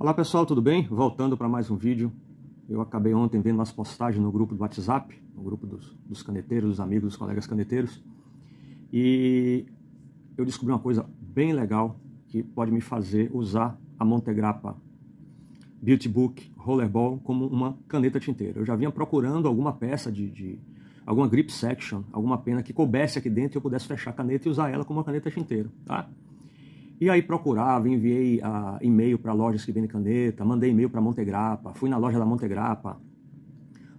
Olá pessoal, tudo bem? Voltando para mais um vídeo. Eu acabei ontem vendo umas postagens no grupo do WhatsApp, no grupo dos, dos caneteiros, dos amigos, dos colegas caneteiros, e eu descobri uma coisa bem legal que pode me fazer usar a Montegrappa Beauty Book Rollerball como uma caneta tinteira. Eu já vinha procurando alguma peça de, de alguma grip section, alguma pena que coubesse aqui dentro e eu pudesse fechar a caneta e usar ela como uma caneta tinteira, tá? E aí procurava, enviei uh, e-mail para lojas que vendem caneta, mandei e-mail para Montegrappa, fui na loja da Montegrappa.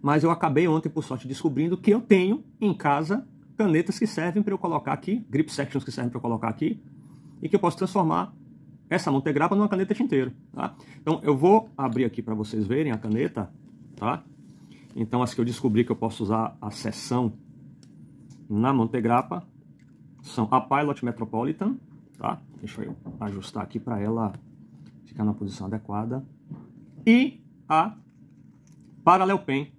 Mas eu acabei ontem, por sorte, descobrindo que eu tenho em casa canetas que servem para eu colocar aqui, grip sections que servem para eu colocar aqui, e que eu posso transformar essa Montegrappa numa caneta tinteiro. Tá? Então eu vou abrir aqui para vocês verem a caneta. Tá? Então as que eu descobri que eu posso usar a seção na Montegrappa são a Pilot Metropolitan, tá? Deixa eu ajustar aqui para ela ficar na posição adequada. E a Parallel Pen.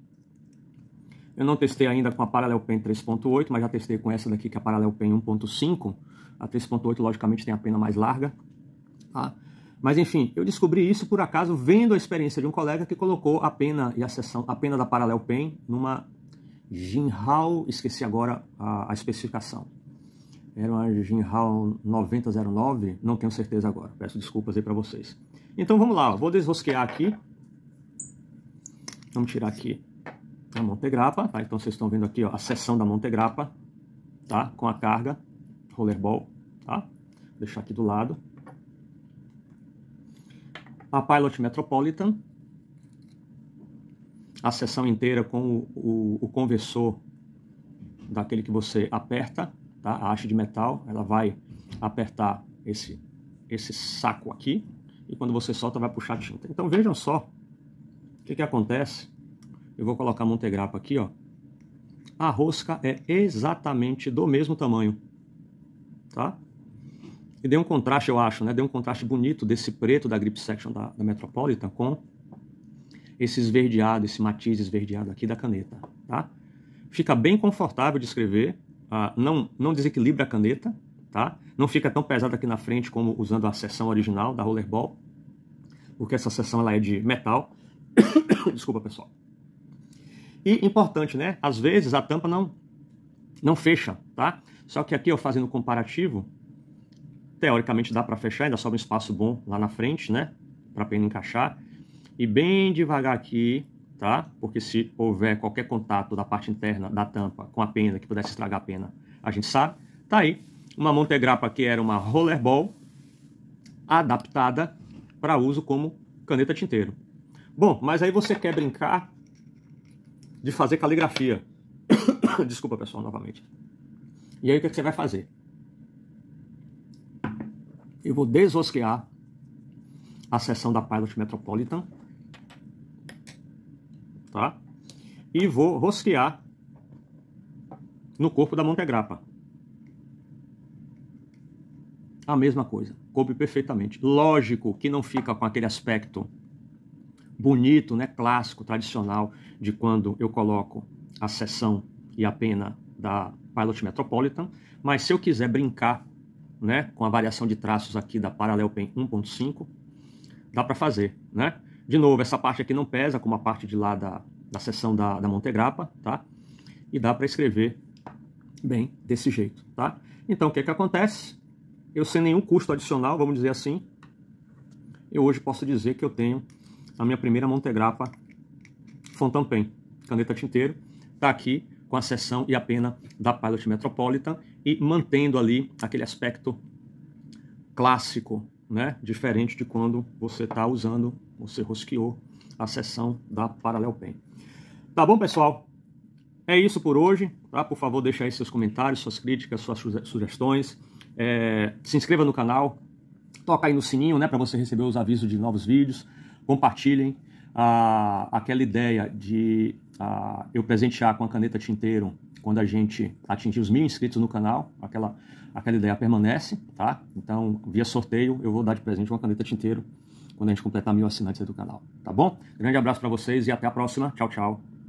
Eu não testei ainda com a Parallel Pen 3.8, mas já testei com essa daqui que é a Parallel Pen 1.5. A 3.8 logicamente tem a pena mais larga, tá? Mas enfim, eu descobri isso por acaso vendo a experiência de um colega que colocou a pena e a seção, a pena da Parallel Pen numa Jinhao, esqueci agora a, a especificação era uma Jinhao 9009, não tenho certeza agora, peço desculpas aí para vocês. Então vamos lá, vou desrosquear aqui, vamos tirar aqui a montegrapa, tá? Então vocês estão vendo aqui ó, a seção da montegrapa, tá? Com a carga, rollerball, tá? Vou deixar aqui do lado. A Pilot Metropolitan, a seção inteira com o, o, o conversor daquele que você aperta, Tá? A haste de metal ela vai apertar esse, esse saco aqui e quando você solta vai puxar tinta. Então vejam só o que, que acontece. Eu vou colocar a montegrapa aqui, ó. A rosca é exatamente do mesmo tamanho, tá? E deu um contraste, eu acho, né? Deu um contraste bonito desse preto da Grip Section da, da Metropolitan com esse esverdeado, esse matiz esverdeado aqui da caneta, tá? Fica bem confortável de escrever, ah, não, não desequilibra a caneta, tá? Não fica tão pesada aqui na frente como usando a seção original da Rollerball, porque essa seção ela é de metal. Desculpa, pessoal. E importante, né? Às vezes a tampa não, não fecha, tá? Só que aqui eu fazendo comparativo, teoricamente dá para fechar, ainda sobra um espaço bom lá na frente, né? Para pena encaixar. E bem devagar aqui, tá? Porque se houver qualquer contato da parte interna da tampa com a pena, que pudesse estragar a pena, a gente sabe. Tá aí, uma montegrapa que era uma rollerball adaptada para uso como caneta tinteiro. Bom, mas aí você quer brincar de fazer caligrafia. Desculpa, pessoal, novamente. E aí o que, é que você vai fazer? Eu vou desrosquear a seção da Pilot Metropolitan tá? E vou rosquear no corpo da montegrapa. A mesma coisa, coube perfeitamente. Lógico que não fica com aquele aspecto bonito, né, clássico, tradicional, de quando eu coloco a seção e a pena da Pilot Metropolitan, mas se eu quiser brincar né, com a variação de traços aqui da Parallel Pen 1.5, dá para fazer, né? De novo, essa parte aqui não pesa, como a parte de lá da, da seção da, da Montegrappa, tá? E dá para escrever bem desse jeito, tá? Então, o que é que acontece? Eu sem nenhum custo adicional, vamos dizer assim, eu hoje posso dizer que eu tenho a minha primeira Montegrappa Fontampen caneta tinteiro, tá aqui com a seção e a pena da Pilot Metropolitan e mantendo ali aquele aspecto clássico, né? Diferente de quando você está usando você rosqueou a sessão da Paralel Pen. Tá bom, pessoal? É isso por hoje. Tá? Por favor, deixe aí seus comentários, suas críticas, suas sugestões. É, se inscreva no canal. Toca aí no sininho né, para você receber os avisos de novos vídeos. Compartilhem ah, aquela ideia de ah, eu presentear com a caneta tinteiro quando a gente atingir os mil inscritos no canal, aquela, aquela ideia permanece, tá? Então, via sorteio, eu vou dar de presente uma caneta tinteiro quando a gente completar mil assinantes aí do canal, tá bom? Grande abraço para vocês e até a próxima. Tchau, tchau.